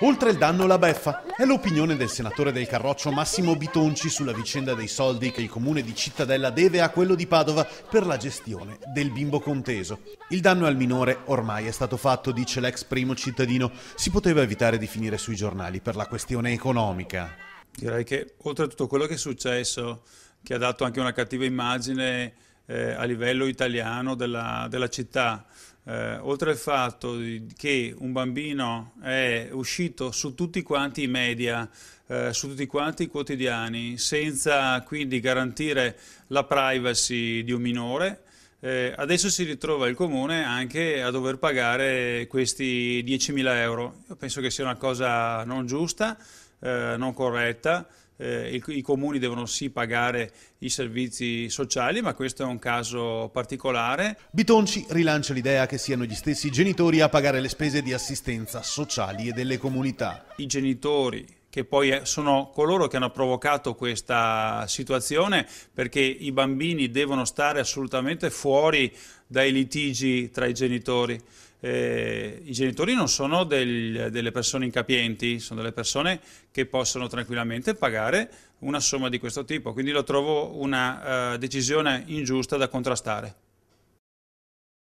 Oltre il danno la beffa è l'opinione del senatore del Carroccio Massimo Bitonci sulla vicenda dei soldi che il comune di Cittadella deve a quello di Padova per la gestione del bimbo conteso. Il danno al minore ormai è stato fatto, dice l'ex primo cittadino, si poteva evitare di finire sui giornali per la questione economica. Direi che oltre a tutto quello che è successo, che ha dato anche una cattiva immagine eh, a livello italiano della, della città. Eh, oltre al fatto che un bambino è uscito su tutti quanti i media, eh, su tutti quanti i quotidiani, senza quindi garantire la privacy di un minore, eh, adesso si ritrova il comune anche a dover pagare questi 10.000 euro. Io penso che sia una cosa non giusta, eh, non corretta, eh, il, i comuni devono sì pagare i servizi sociali, ma questo è un caso particolare. Bitonci rilancia l'idea che siano gli stessi genitori a pagare le spese di assistenza sociali e delle comunità. I genitori che poi eh, sono coloro che hanno provocato questa situazione perché i bambini devono stare assolutamente fuori dai litigi tra i genitori. Eh, I genitori non sono del, delle persone incapienti, sono delle persone che possono tranquillamente pagare una somma di questo tipo, quindi lo trovo una uh, decisione ingiusta da contrastare.